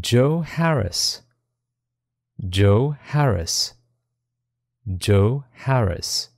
Joe Harris. Joe Harris. Joe Harris.